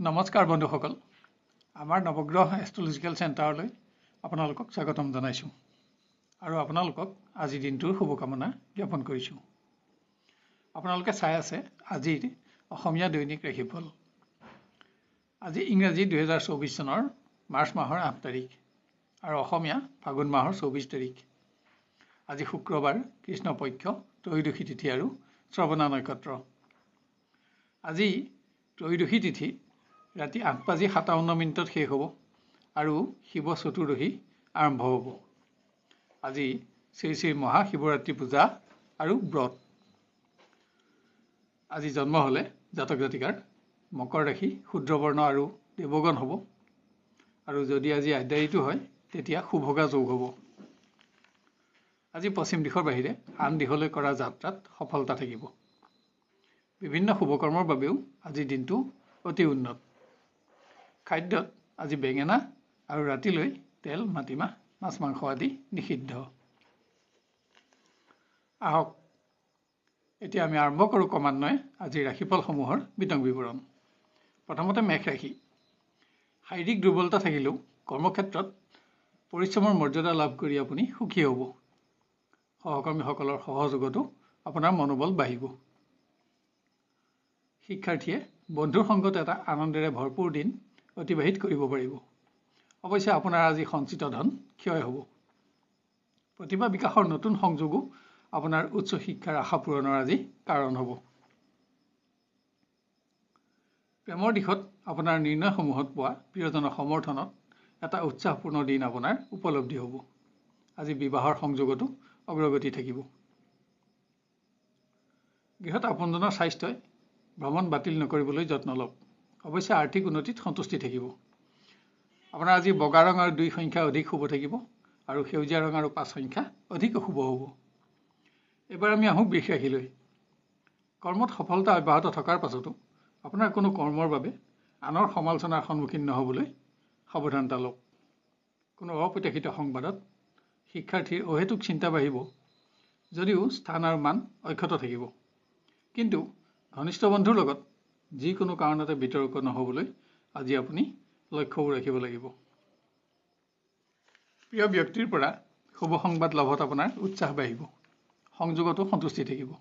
নমস্কাৰ বন্ধুসকল আমাৰ নৱগ্ৰহ এষ্ট্ৰলজিকেল চেণ্টাৰলৈ আপোনালোকক স্বাগতম জনাইছোঁ আৰু আপোনালোকক আজি দিনটোৰ শুভকামনা জ্ঞাপন কৰিছোঁ আপোনালোকে চাই আছে আজিৰ অসমীয়া দৈনিক ৰাশিফল আজি ইংৰাজী দুহেজাৰ চৌবিছ চনৰ মাৰ্চ মাহৰ আঠ তাৰিখ আৰু অসমীয়া ফাগুন মাহৰ চৌবিছ তাৰিখ আজি শুক্ৰবাৰ কৃষ্ণপক্ষ ত্ৰয়োদশী তিথি আৰু শ্ৰৱণা নক্ষত্ৰ আজি ত্ৰয়োদশী তিথিত ৰাতি আঠ বাজি সাতাৱন্ন মিনিটত শেষ হ'ব আৰু শিৱ চতুৰ্দশী আৰম্ভ হ'ব আজি শ্ৰী শ্ৰী মহা শিৱৰাত্ৰি পূজা আৰু ব্ৰত আজি জন্ম হ'লে জাতক জাতিকাৰ মকৰ ৰাশি বৰ্ণ আৰু দেৱগণ হ'ব আৰু যদি আজি আদ্যায়িটো হয় তেতিয়া শুভগা যোগ হ'ব আজি পশ্চিম দিশৰ বাহিৰে আন দিশলৈ কৰা যাত্ৰাত সফলতা থাকিব বিভিন্ন শুভকৰ্মৰ বাবেও আজিৰ দিনটো অতি উন্নত খাদ্যত আজি বেঙেনা আৰু ৰাতিলৈ তেল মাটিমাহ মাছ মাংস আদি নিষিদ্ধ আহক এতিয়া আমি আৰম্ভ কৰোঁ ক্ৰমান্বয়ে আজিৰ ৰাশিফলসমূহৰ বিতং বিৱৰণ প্ৰথমতে মেঘ ৰাশি শাৰীৰিক দুৰ্বলতা থাকিলেও কৰ্মক্ষেত্ৰত পৰিশ্ৰমৰ মৰ্যাদা লাভ কৰি আপুনি সুখী হ'ব সহকৰ্মীসকলৰ সহযোগতো আপোনাৰ মনোবল বাঢ়িব শিক্ষাৰ্থীয়ে বন্ধুৰ সংগত এটা আনন্দেৰে ভৰপূৰ দিন অতিবাহিত কৰিব পাৰিব অৱশ্যে আপোনাৰ আজি সঞ্চিত ধন ক্ষয় হ'ব প্ৰতিভা বিকাশৰ নতুন সংযোগো আপোনাৰ উচ্চ শিক্ষাৰ আশা পূৰণৰ আজি কাৰণ হ'ব প্ৰেমৰ দিশত আপোনাৰ নিৰ্ণয়সমূহত পোৱা প্ৰিয়জনৰ সমৰ্থনত এটা উৎসাহপূৰ্ণ দিন আপোনাৰ উপলব্ধি হ'ব আজি বিবাহৰ সংযোগতো অগ্ৰগতি থাকিব গৃহত আপোনজনৰ স্বাস্থ্যই ভ্ৰমণ বাতিল নকৰিবলৈ যত্ন লওক অৱশ্যে আৰ্থিক উন্নতিত সন্তুষ্টি থাকিব আপোনাৰ আজি বগা ৰং আৰু দুই সংখ্যা অধিক শুভ থাকিব আৰু সেউজীয়া ৰং আৰু পাঁচ সংখ্যা অধিক অশুভ হ'ব এইবাৰ আমি আহোঁ বিষ ৰাশিলৈ কৰ্মত সফলতা অব্যাহত থকাৰ পাছতো আপোনাৰ কোনো কৰ্মৰ বাবে আনৰ সমালোচনাৰ সন্মুখীন নহ'বলৈ সাৱধানতা লওক কোনো অপ্ৰত্যাশিত সংবাদত শিক্ষাৰ্থীৰ অহেতুক চিন্তা বাঢ়িব যদিও স্থান আৰু মান অক্ষত থাকিব কিন্তু ঘনিষ্ঠ বন্ধুৰ লগত যিকোনো কাৰণতে বিতৰ্ক নহ'বলৈ আজি আপুনি লক্ষ্যও ৰাখিব লাগিব প্ৰিয় ব্যক্তিৰ পৰা শুভ সংবাদ লভত আপোনাৰ উৎসাহ বাঢ়িব সংযোগতো সন্তুষ্টি থাকিব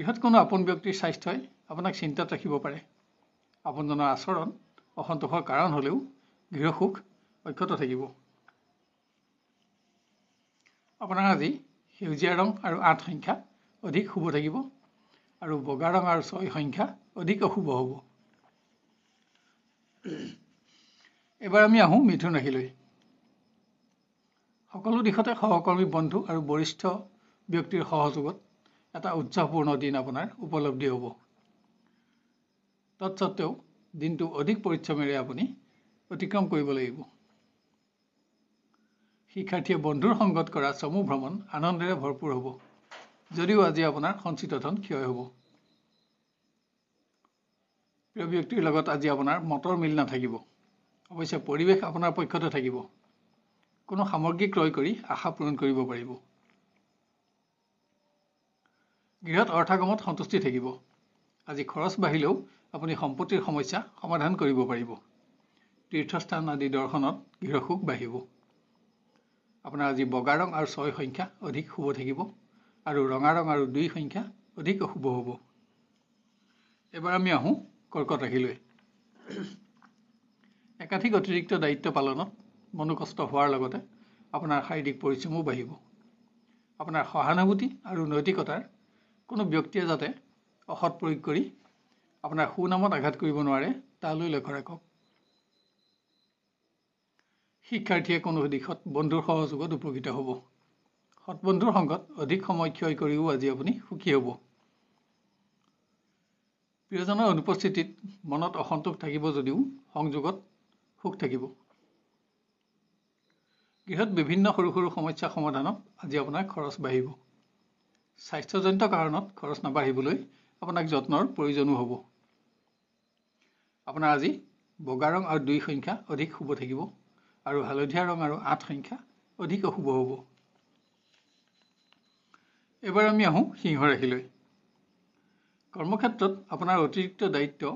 গৃহত কোনো আপোন ব্যক্তিৰ স্বাস্থ্যই আপোনাক চিন্তাত ৰাখিব পাৰে আপোনজনৰ আচৰণ অসন্তোষৰ কাৰণ হ'লেও গৃহসুখ অক্ষত থাকিব আপোনাৰ আজি সেউজীয়া ৰং আৰু আঠ সংখ্যা অধিক শুভ থাকিব আৰু বগা ৰঙাৰ ছয় সংখ্যা অধিক অশুভ হ'ব এবাৰ আমি আহোঁ মিথুন ৰাশিলৈ সকলো দিশতে সহকৰ্মী বন্ধু আৰু বৰিষ্ঠ ব্যক্তিৰ সহযোগত এটা উৎসাহপূৰ্ণ দিন আপোনাৰ উপলব্ধি হ'ব তৎসত্ত্বেও দিনটো অধিক পৰিশ্ৰমেৰে আপুনি অতিক্ৰম কৰিব লাগিব শিক্ষাৰ্থীয়ে বন্ধুৰ সংগত কৰা চমু ভ্ৰমণ আনন্দেৰে ভৰপূৰ হ'ব যদিও আজি আপোনাৰ সঞ্চিত ধন ক্ষয় হ'ব প্ৰিয় ব্যক্তিৰ লগত আজি আপোনাৰ মটৰ মিল নাথাকিব অৱশ্যে পৰিৱেশ আপোনাৰ পক্ষতে থাকিব কোনো সামগ্ৰী ক্ৰয় কৰি আশা পূৰণ কৰিব পাৰিব গৃহত অৰ্থাগমত সন্তুষ্টি থাকিব আজি খৰচ বাঢ়িলেও আপুনি সম্পত্তিৰ সমস্যা সমাধান কৰিব পাৰিব তীৰ্থস্থান আদি দৰ্শনত গৃহসুখ বাঢ়িব আপোনাৰ আজি বগা ৰং আৰু ছয় সংখ্যা অধিক শুভ থাকিব আৰু ৰঙা ৰং আৰু দুই সংখ্যা অধিক অশুভ হ'ব এবাৰ আমি আহোঁ কৰ্কট ৰাশিলৈ একাধিক অতিৰিক্ত দায়িত্ব পালনত মনোকষ্ট হোৱাৰ লগতে আপোনাৰ শাৰীৰিক পৰিশ্ৰমো বাঢ়িব আপোনাৰ সহানুভূতি আৰু নৈতিকতাৰ কোনো ব্যক্তিয়ে যাতে অসৎ প্ৰয়োগ কৰি আপোনাৰ সুনামত আঘাত কৰিব নোৱাৰে তালৈ লক্ষ্য ৰাখক শিক্ষাৰ্থীয়ে কোনো দিশত বন্ধুৰ সহযোগত উপকৃত হ'ব সৎবন্ধুৰ সংগত অধিক সময় ক্ষয় কৰিও আজি আপুনি সুখী হ'ব প্ৰিয়জনৰ অনুপস্থিতিত মনত অসন্তোষ থাকিব যদিও সংযোগত সুখ থাকিব গৃহত বিভিন্ন সৰু সৰু সমস্যা সমাধানত আজি আপোনাৰ খৰচ বাঢ়িব স্বাস্থ্যজনিত কাৰণত খৰচ নাবাঢ়িবলৈ আপোনাক যত্নৰ প্ৰয়োজনো হ'ব আপোনাৰ আজি বগা ৰং আৰু দুই সংখ্যা অধিক শুভ থাকিব আৰু হালধীয়া ৰং আৰু আঠ সংখ্যা অধিক অশুভ হ'ব এবাৰ আমি আহোঁ সিংহৰাশিলৈ কৰ্মক্ষেত্ৰত আপোনাৰ অতিৰিক্ত দায়িত্ব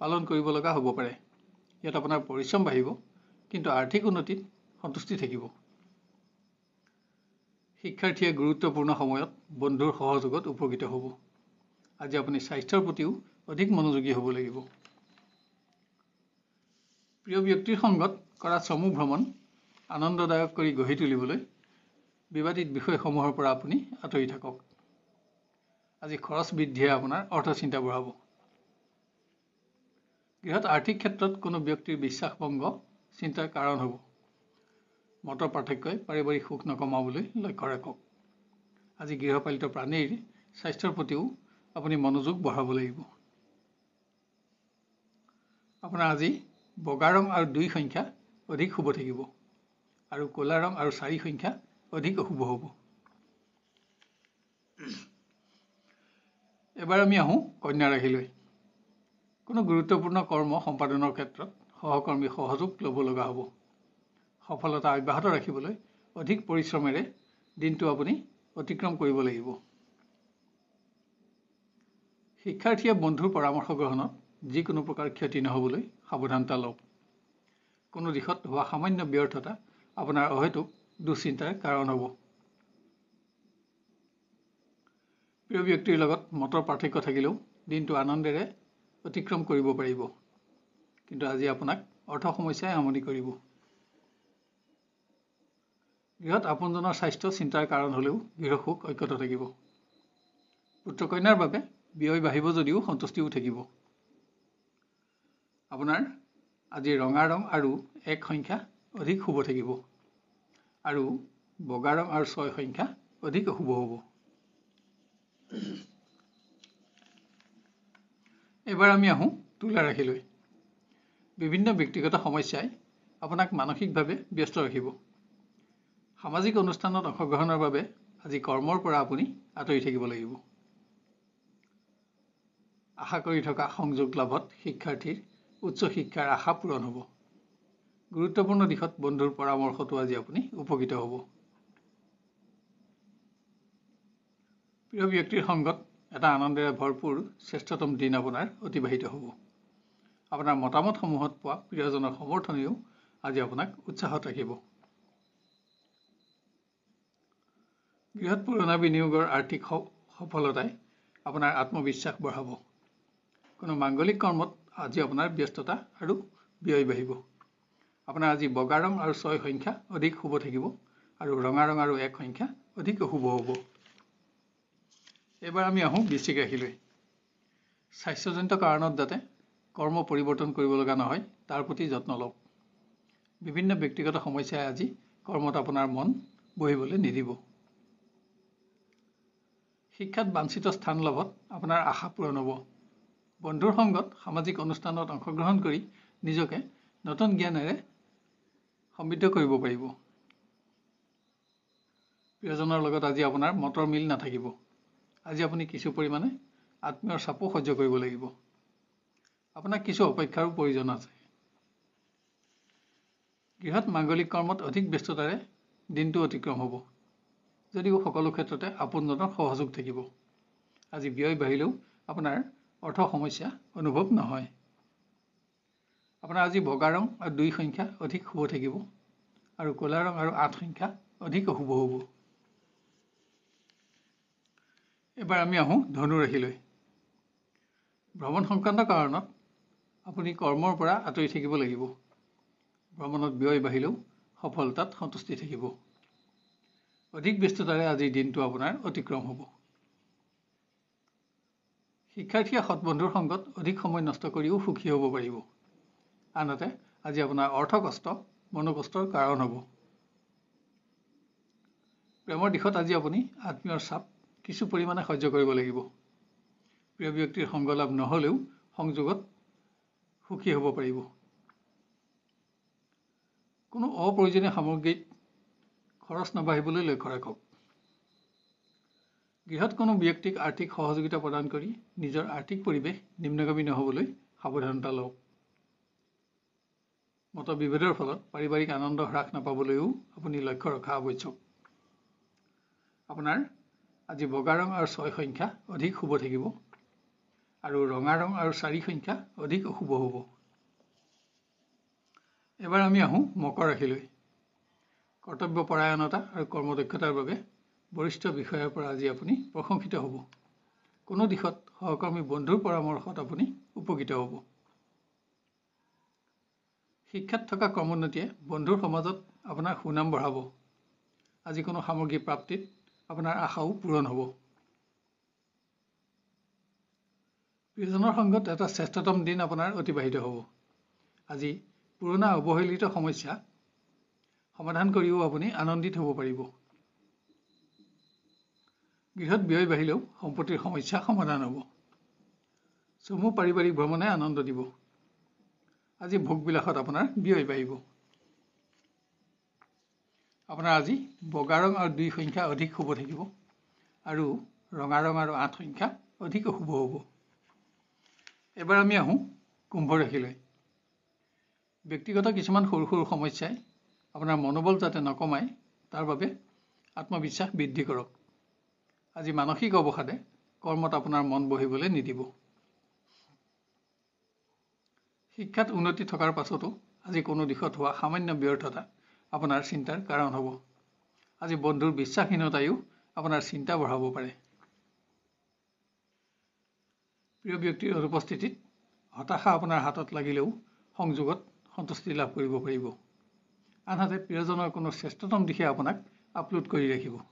পালন কৰিব লগা হ'ব পাৰে ইয়াত আপোনাৰ পৰিশ্ৰম বাঢ়িব কিন্তু আৰ্থিক উন্নতিত সন্তুষ্টি থাকিব শিক্ষাৰ্থীয়ে গুৰুত্বপূৰ্ণ সময়ত বন্ধুৰ সহযোগত উপকৃত হ'ব আজি আপুনি স্বাস্থ্যৰ প্ৰতিও অধিক মনোযোগী হ'ব লাগিব প্ৰিয় ব্যক্তিৰ সংগত কৰা চমু ভ্ৰমণ আনন্দদায়ক কৰি গঢ়ি তুলিবলৈ বিবাদিত বিষয়সমূহৰ পৰা আপুনি আঁতৰি থাকক আজি খৰচ বৃদ্ধিয়ে আপোনাৰ অৰ্থ চিন্তা বঢ়াব গৃহত আৰ্থিক ক্ষেত্ৰত কোনো ব্যক্তিৰ বিশ্বাসভংগ চিন্তাৰ কাৰণ হ'ব মত পাৰ্থক্যই পাৰিবাৰিক সুখ নকমাবলৈ লক্ষ্য ৰাখক আজি গৃহপালিত প্ৰাণীৰ স্বাস্থ্যৰ প্ৰতিও আপুনি মনোযোগ বঢ়াব লাগিব আপোনাৰ আজি বগা ৰং আৰু দুই সংখ্যা অধিক শুভ থাকিব আৰু ক'লা ৰং আৰু চাৰি সংখ্যা অধিক অশুভ হ'ব এবাৰ আমি আহোঁ কন্যা ৰাশিলৈ কোনো গুৰুত্বপূৰ্ণ কৰ্ম সম্পাদনৰ ক্ষেত্ৰত সহকৰ্মী সহযোগ ল'ব লগা হ'ব সফলতা অব্যাহত ৰাখিবলৈ অধিক পৰিশ্ৰমেৰে দিনটো আপুনি অতিক্ৰম কৰিব লাগিব শিক্ষাৰ্থীয়ে বন্ধুৰ পৰামৰ্শ গ্ৰহণত যিকোনো প্ৰকাৰ ক্ষতি নহ'বলৈ সাৱধানতা লওক কোনো দিশত হোৱা সামান্য ব্যৰ্থতা আপোনাৰ অহেতুক দুশ্চিন্তাৰ কাৰণ হ'ব প্ৰিয় ব্যক্তিৰ লগত মতৰ পাৰ্থক্য থাকিলেও দিনটো আনন্দেৰে অতিক্ৰম কৰিব পাৰিব কিন্তু আজি আপোনাক অৰ্থ সমস্যাই আমনি কৰিব গৃহত আপোনজনৰ স্বাস্থ্য চিন্তাৰ কাৰণ হ'লেও গৃহসুখ অক্ষত থাকিব পুত্ৰ কন্যাৰ বাবে ব্যয় বাঢ়িব যদিও সন্তুষ্টিও থাকিব আপোনাৰ আজি ৰঙা ৰং আৰু এক সংখ্যা অধিক শুভ থাকিব আৰু বগা ৰং আৰু ছয় সংখ্যা অধিক অশুভ হ'ব এবাৰ আমি আহোঁ তুলা ৰাশিলৈ বিভিন্ন ব্যক্তিগত সমস্যাই আপোনাক মানসিকভাৱে ব্যস্ত ৰাখিব সামাজিক অনুষ্ঠানত অংশগ্ৰহণৰ বাবে আজি কৰ্মৰ পৰা আপুনি আঁতৰি থাকিব লাগিব আশা কৰি থকা সংযোগ লাভত শিক্ষাৰ্থীৰ উচ্চ শিক্ষাৰ আশা পূৰণ হ'ব গুৰুত্বপূৰ্ণ দিশত বন্ধুৰ পৰামৰ্শটো আজি আপুনি উপকৃত হ'ব প্ৰিয় ব্যক্তিৰ সংগত এটা আনন্দেৰে ভৰপূৰ শ্ৰেষ্ঠতম দিন আপোনাৰ অতিবাহিত হ'ব আপোনাৰ মতামতসমূহত পোৱা প্ৰিয়জনৰ সমৰ্থনেও আজি আপোনাক উৎসাহত ৰাখিব গৃহ পুৰণা বিনিয়োগৰ আৰ্থিক সফলতাই আপোনাৰ আত্মবিশ্বাস বঢ়াব কোনো মাংগলিক কৰ্মত আজি আপোনাৰ ব্যস্ততা আৰু ব্যয় বাঢ়িব আপোনাৰ আজি বগা ৰং আৰু ছয় সংখ্যা অধিক শুভ থাকিব আৰু ৰঙা ৰং আৰু এক সংখ্যা অধিক অশুভ হ'ব এইবাৰ আমি আহোঁ বৃশ্চিক ৰাশিলৈ স্বাস্থ্যজনিত কাৰণত যাতে কৰ্ম পৰিৱৰ্তন কৰিব লগা নহয় তাৰ প্ৰতি যত্ন লওক বিভিন্ন ব্যক্তিগত সমস্যাই আজি কৰ্মত আপোনাৰ মন বহিবলৈ নিদিব শিক্ষাত বাঞ্চিত স্থান লভত আপোনাৰ আশা পূৰণ হ'ব বন্ধুৰ সংগত সামাজিক অনুষ্ঠানত অংশগ্ৰহণ কৰি নিজকে নতুন জ্ঞানেৰে সমৃদ্ধ কৰিব পাৰিব প্ৰিয়জনৰ লগত আজি আপোনাৰ মতৰ মিল নাথাকিব আজি আপুনি কিছু পৰিমাণে আত্মীয়ৰ চাপো সহ্য কৰিব লাগিব আপোনাক কিছু অপেক্ষাৰো প্ৰয়োজন আছে গৃহত মাংগলিক কৰ্মত অধিক ব্যস্ততাৰে দিনটো অতিক্ৰম হ'ব যদিও সকলো ক্ষেত্ৰতে আপোনজনৰ সহযোগ থাকিব আজি ব্যয় বাঢ়িলেও আপোনাৰ অৰ্থ সমস্যা অনুভৱ নহয় আপোনাৰ আজি বগা ৰং আৰু দুই সংখ্যা অধিক শুভ থাকিব আৰু ক'লা ৰং আৰু আঠ সংখ্যা অধিক অশুভ হ'ব এবাৰ আমি আহোঁ ধনুৰাশিলৈ ভ্ৰমণ সংক্ৰান্ত কাৰণত আপুনি কৰ্মৰ পৰা আঁতৰি থাকিব লাগিব ভ্ৰমণত ব্যয় বাঢ়িলেও সফলতাত সন্তুষ্টি থাকিব অধিক ব্যস্ততাৰে আজিৰ দিনটো আপোনাৰ অতিক্ৰম হ'ব শিক্ষাৰ্থীয়ে সৎ বন্ধুৰ সংগত অধিক সময় নষ্ট কৰিও সুখী হ'ব পাৰিব আনহাতে আজি আপোনাৰ অৰ্থ কষ্ট মনোকষ্টৰ কাৰণ হ'ব প্ৰেমৰ দিশত আজি আপুনি আত্মীয়ৰ চাপ কিছু পৰিমাণে সহ্য কৰিব লাগিব প্ৰিয় ব্যক্তিৰ সংগ লাভ নহ'লেও সংযোগত সুখী হ'ব পাৰিব কোনো অপ্ৰয়োজনীয় সামগ্ৰীত খৰচ নবাঢ়িবলৈ লক্ষ্য ৰাখক গৃহত কোনো ব্যক্তিক আৰ্থিক সহযোগিতা প্ৰদান কৰি নিজৰ আৰ্থিক পৰিৱেশ নিম্নগামী নহ'বলৈ সাৱধানতা লওক মত বিভেদৰ ফলত পাৰিবাৰিক আনন্দ হ্ৰাস নাপাবলৈও আপুনি লক্ষ্য ৰখা আৱশ্যক আপোনাৰ আজি বগা ৰং আৰু ছয় সংখ্যা অধিক শুভ থাকিব আৰু ৰঙা ৰং আৰু চাৰি সংখ্যা অধিক অশুভ হ'ব এবাৰ আমি আহোঁ মকৰ ৰাশিলৈ কৰ্তব্য পৰায়ণতা আৰু কৰ্মদক্ষতাৰ বাবে বৰিষ্ঠ বিষয়ৰ পৰা আজি আপুনি প্ৰশংসিত হ'ব কোনো দিশত সহকৰ্মী বন্ধুৰ পৰামৰ্শত আপুনি উপকৃত হ'ব শিক্ষাত থকা কমোন্নতিয়ে বন্ধুৰ সমাজত আপোনাৰ সুনাম বঢ়াব আজি কোনো সামগ্ৰী প্ৰাপ্তিত আপোনাৰ আশাও পূৰণ হ'ব প্ৰিয়জনৰ সংগত এটা শ্ৰেষ্ঠতম দিন আপোনাৰ অতিবাহিত হ'ব আজি পুৰণা অৱহেলিত সমস্যা সমাধান কৰিও আপুনি আনন্দিত হ'ব পাৰিব গৃহত ব্যয় বাঢ়িলেও সম্পত্তিৰ সমস্যা সমাধান হ'ব চমু পাৰিবাৰিক ভ্ৰমণে আনন্দ দিব আজি ভোগবিলাসত আপোনাৰ ব্যয় বাঢ়িব আপোনাৰ আজি বগা ৰং আৰু দুই সংখ্যা অধিক শুভ থাকিব আৰু ৰঙা ৰং আৰু আঠ সংখ্যা অধিক শুভ হ'ব এবাৰ আমি আহোঁ কুম্ভ ৰাশিলৈ ব্যক্তিগত কিছুমান সৰু সৰু সমস্যাই আপোনাৰ মনোবল যাতে নকমায় তাৰ বাবে আত্মবিশ্বাস বৃদ্ধি কৰক আজি মানসিক অৱসাদে কৰ্মত আপোনাৰ মন বহিবলৈ নিদিব শিক্ষাত উন্নতি থকাৰ পাছতো আজি কোনো দিশত হোৱা সামান্য ব্যৰ্থতা আপোনাৰ চিন্তাৰ কাৰণ হ'ব আজি বন্ধুৰ বিশ্বাসহীনতায়ো আপোনাৰ চিন্তা বঢ়াব পাৰে প্ৰিয় ব্যক্তিৰ অনুপস্থিতিত হতাশা আপোনাৰ হাতত লাগিলেও সংযোগত সন্তুষ্টি লাভ কৰিব পাৰিব আনহাতে প্ৰিয়জনৰ কোনো শ্ৰেষ্ঠতম দিশে আপোনাক আপলোড কৰি ৰাখিব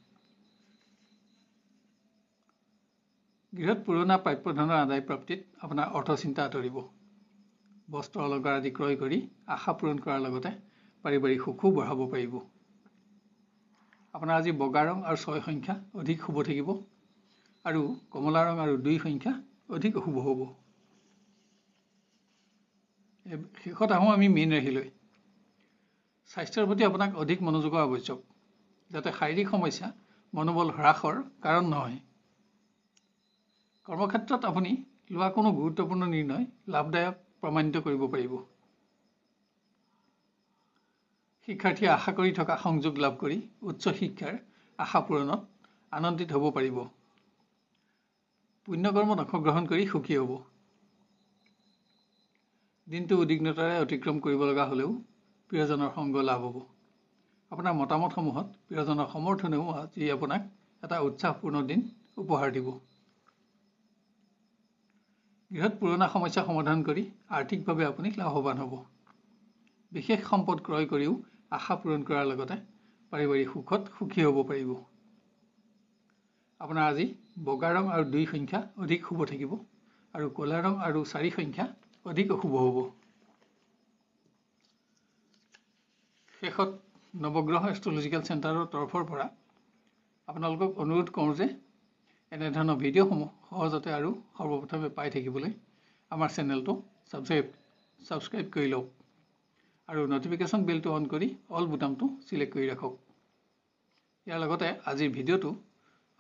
গৃহত পুৰণা প্ৰাপ্যধনৰ আদায় প্ৰাপ্তিত আপোনাৰ অৰ্থ চিন্তা আঁতৰিব বস্ত্ৰ অলংকাৰ আদি ক্ৰয় কৰি আশা পূৰণ কৰাৰ লগতে পাৰিবাৰিক সুখো বঢ়াব পাৰিব আপোনাৰ আজি বগা ৰং আৰু ছয় সংখ্যা অধিক শুভ থাকিব আৰু কমলা ৰং আৰু দুই সংখ্যা অধিক অশুভ হ'ব শেষত আহোঁ আমি মীন ৰাশিলৈ স্বাস্থ্যৰ প্ৰতি আপোনাক অধিক মনোযোগৰ আৱশ্যক যাতে শাৰীৰিক সমস্যা মনোবল হ্ৰাসৰ কাৰণ নহয় কৰ্মক্ষেত্ৰত আপুনি লোৱা কোনো গুৰুত্বপূৰ্ণ নিৰ্ণয় লাভদায়ক প্ৰমাণিত কৰিব পাৰিব শিক্ষাৰ্থীয়ে আশা কৰি থকা সংযোগ লাভ কৰি উচ্চ শিক্ষাৰ আশা পূৰণত আনন্দিত হ'ব পাৰিব পুণ্য কৰ্মত অংশগ্ৰহণ কৰি সুখী হ'ব দিনটো উদ্বিগ্নতাৰে অতিক্ৰম কৰিব লগা হ'লেও প্ৰিয়জনৰ সংগ লাভ হ'ব আপোনাৰ মতামতসমূহত প্ৰিয়জনৰ সমৰ্থনেও আজি আপোনাক এটা উৎসাহপূৰ্ণ দিন উপহাৰ দিব গৃহ পুৰণা সমস্যা সমাধান কৰি আৰ্থিকভাৱে আপুনি লাভৱান হ'ব বিশেষ সম্পদ ক্ৰয় কৰিও আশা পূৰণ কৰাৰ লগতে পাৰিবাৰিক সুখত সুখী হ'ব পাৰিব আপোনাৰ আজি বগা ৰং আৰু দুই সংখ্যা অধিক শুভ থাকিব আৰু ক'লা ৰং আৰু চাৰি সংখ্যা অধিক অশুভ হ'ব শেষত নৱগ্ৰহ এষ্ট্ৰলজিকেল চেণ্টাৰৰ তৰফৰ পৰা আপোনালোকক অনুৰোধ কৰোঁ যে এনেধৰণৰ ভিডিঅ'সমূহ সহজতে আৰু সৰ্বপ্ৰথমে পাই থাকিবলৈ আমাৰ চেনেলটো ছাবস্ক্ৰাইব ছাবস্ক্ৰাইব কৰি লওক আৰু ন'টিফিকেশ্যন বিলটো অন কৰি অল বুটামটো চিলেক্ট কৰি ৰাখক ইয়াৰ লগতে আজিৰ ভিডিঅ'টো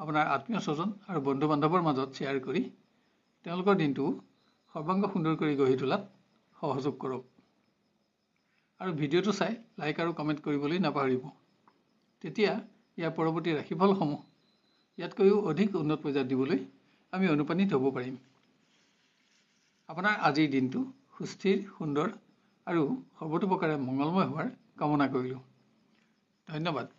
আপোনাৰ আত্মীয় স্বজন আৰু বন্ধু বান্ধৱৰ মাজত শ্বেয়াৰ কৰি তেওঁলোকৰ দিনটো সৰ্বাংগ সুন্দৰ কৰি গঢ়ি তোলাত সহযোগ কৰক আৰু ভিডিঅ'টো চাই লাইক আৰু কমেণ্ট কৰিবলৈ নাপাহৰিব তেতিয়া ইয়াৰ পৰৱৰ্তী ৰাশিফলসমূহ ইয়াতকৈও অধিক উন্নত পৰ্যায়ত দিবলৈ আমি অনুপ্ৰাণিত হ'ব পাৰিম আপোনাৰ আজিৰ দিনটো সুস্থিৰ সুন্দৰ আৰু সৰ্বতোপ্ৰকাৰে মংগলময় হোৱাৰ কামনা কৰিলোঁ ধন্যবাদ